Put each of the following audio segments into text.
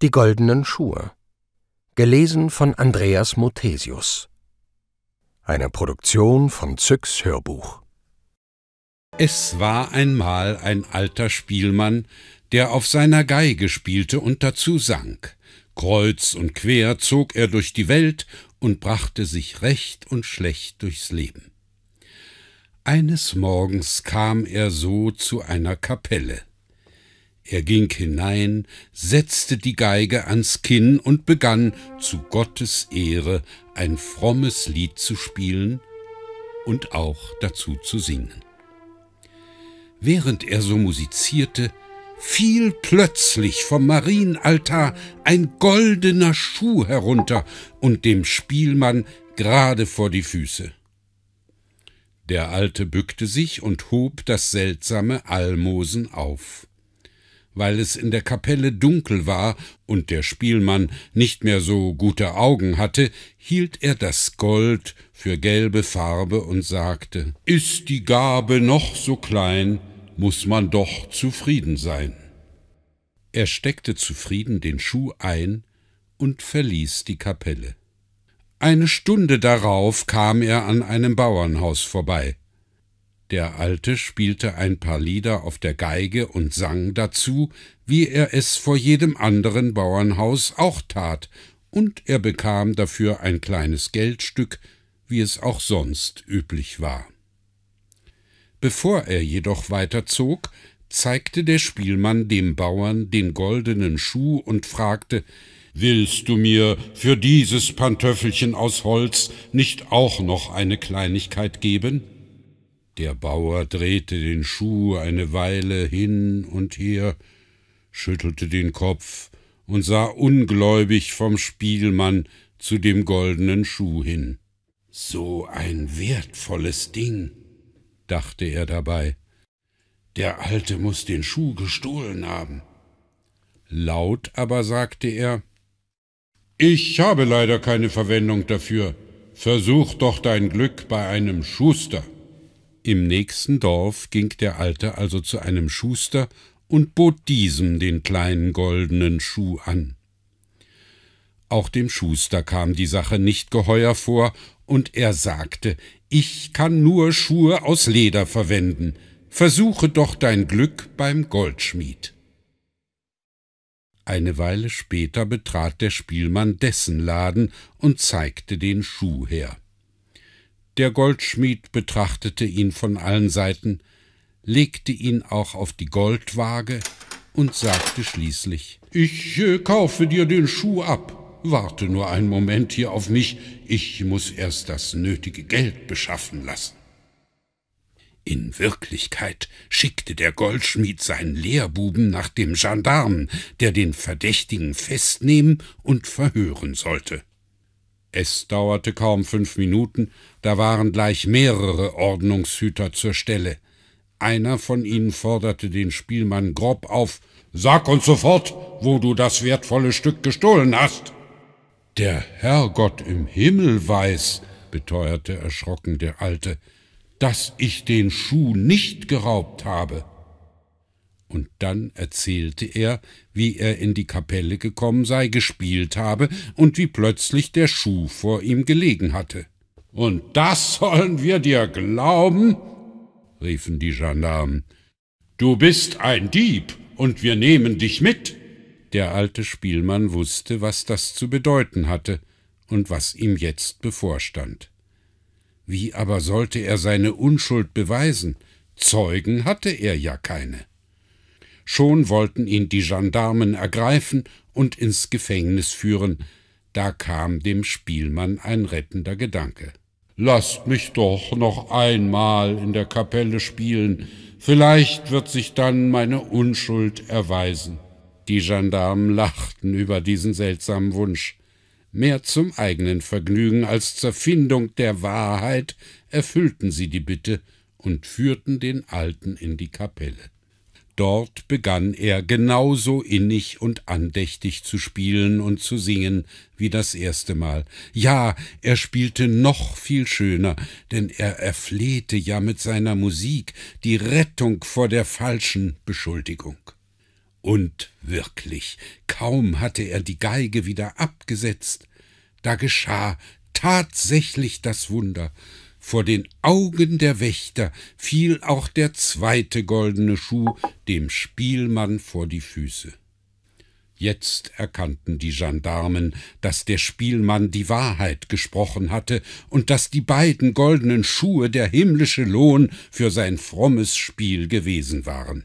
Die goldenen Schuhe. Gelesen von Andreas Mothesius. Eine Produktion von Zyx Hörbuch. Es war einmal ein alter Spielmann, der auf seiner Geige spielte und dazu sang. Kreuz und quer zog er durch die Welt und brachte sich recht und schlecht durchs Leben. Eines Morgens kam er so zu einer Kapelle. Er ging hinein, setzte die Geige ans Kinn und begann, zu Gottes Ehre ein frommes Lied zu spielen und auch dazu zu singen. Während er so musizierte, fiel plötzlich vom Marienaltar ein goldener Schuh herunter und dem Spielmann gerade vor die Füße. Der Alte bückte sich und hob das seltsame Almosen auf weil es in der Kapelle dunkel war und der Spielmann nicht mehr so gute Augen hatte, hielt er das Gold für gelbe Farbe und sagte Ist die Gabe noch so klein, muß man doch zufrieden sein. Er steckte zufrieden den Schuh ein und verließ die Kapelle. Eine Stunde darauf kam er an einem Bauernhaus vorbei. Der Alte spielte ein paar Lieder auf der Geige und sang dazu, wie er es vor jedem anderen Bauernhaus auch tat, und er bekam dafür ein kleines Geldstück, wie es auch sonst üblich war. Bevor er jedoch weiterzog, zeigte der Spielmann dem Bauern den goldenen Schuh und fragte Willst du mir für dieses Pantöffelchen aus Holz nicht auch noch eine Kleinigkeit geben? Der Bauer drehte den Schuh eine Weile hin und her, schüttelte den Kopf und sah ungläubig vom Spielmann zu dem goldenen Schuh hin. So ein wertvolles Ding, dachte er dabei. Der Alte muß den Schuh gestohlen haben. Laut aber sagte er Ich habe leider keine Verwendung dafür. Versuch doch dein Glück bei einem Schuster. Im nächsten Dorf ging der Alte also zu einem Schuster und bot diesem den kleinen goldenen Schuh an. Auch dem Schuster kam die Sache nicht geheuer vor, und er sagte, ich kann nur Schuhe aus Leder verwenden, versuche doch dein Glück beim Goldschmied. Eine Weile später betrat der Spielmann dessen Laden und zeigte den Schuh her. Der Goldschmied betrachtete ihn von allen Seiten, legte ihn auch auf die Goldwaage und sagte schließlich Ich äh, kaufe dir den Schuh ab. Warte nur einen Moment hier auf mich, ich muß erst das nötige Geld beschaffen lassen. In Wirklichkeit schickte der Goldschmied seinen Lehrbuben nach dem Gendarmen, der den Verdächtigen festnehmen und verhören sollte. Es dauerte kaum fünf Minuten, da waren gleich mehrere Ordnungshüter zur Stelle. Einer von ihnen forderte den Spielmann grob auf Sag uns sofort, wo du das wertvolle Stück gestohlen hast. Der Herrgott im Himmel weiß, beteuerte erschrocken der Alte, dass ich den Schuh nicht geraubt habe und dann erzählte er, wie er in die Kapelle gekommen sei, gespielt habe und wie plötzlich der Schuh vor ihm gelegen hatte. Und das sollen wir dir glauben? riefen die Gendarmen. Du bist ein Dieb und wir nehmen dich mit. Der alte Spielmann wusste, was das zu bedeuten hatte und was ihm jetzt bevorstand. Wie aber sollte er seine Unschuld beweisen? Zeugen hatte er ja keine. Schon wollten ihn die Gendarmen ergreifen und ins Gefängnis führen, da kam dem Spielmann ein rettender Gedanke. Lasst mich doch noch einmal in der Kapelle spielen, vielleicht wird sich dann meine Unschuld erweisen. Die Gendarmen lachten über diesen seltsamen Wunsch. Mehr zum eigenen Vergnügen als zur Findung der Wahrheit erfüllten sie die Bitte und führten den Alten in die Kapelle. Dort begann er genauso innig und andächtig zu spielen und zu singen wie das erste Mal. Ja, er spielte noch viel schöner, denn er erflehte ja mit seiner Musik die Rettung vor der falschen Beschuldigung. Und wirklich, kaum hatte er die Geige wieder abgesetzt, da geschah tatsächlich das Wunder, vor den Augen der Wächter fiel auch der zweite goldene Schuh dem Spielmann vor die Füße. Jetzt erkannten die Gendarmen, dass der Spielmann die Wahrheit gesprochen hatte und dass die beiden goldenen Schuhe der himmlische Lohn für sein frommes Spiel gewesen waren.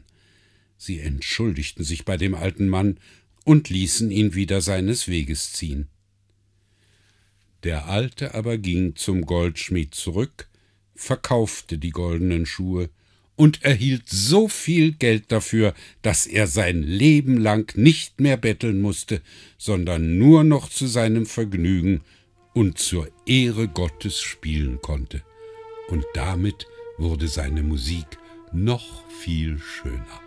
Sie entschuldigten sich bei dem alten Mann und ließen ihn wieder seines Weges ziehen. Der Alte aber ging zum Goldschmied zurück, verkaufte die goldenen Schuhe und erhielt so viel Geld dafür, dass er sein Leben lang nicht mehr betteln musste, sondern nur noch zu seinem Vergnügen und zur Ehre Gottes spielen konnte. Und damit wurde seine Musik noch viel schöner.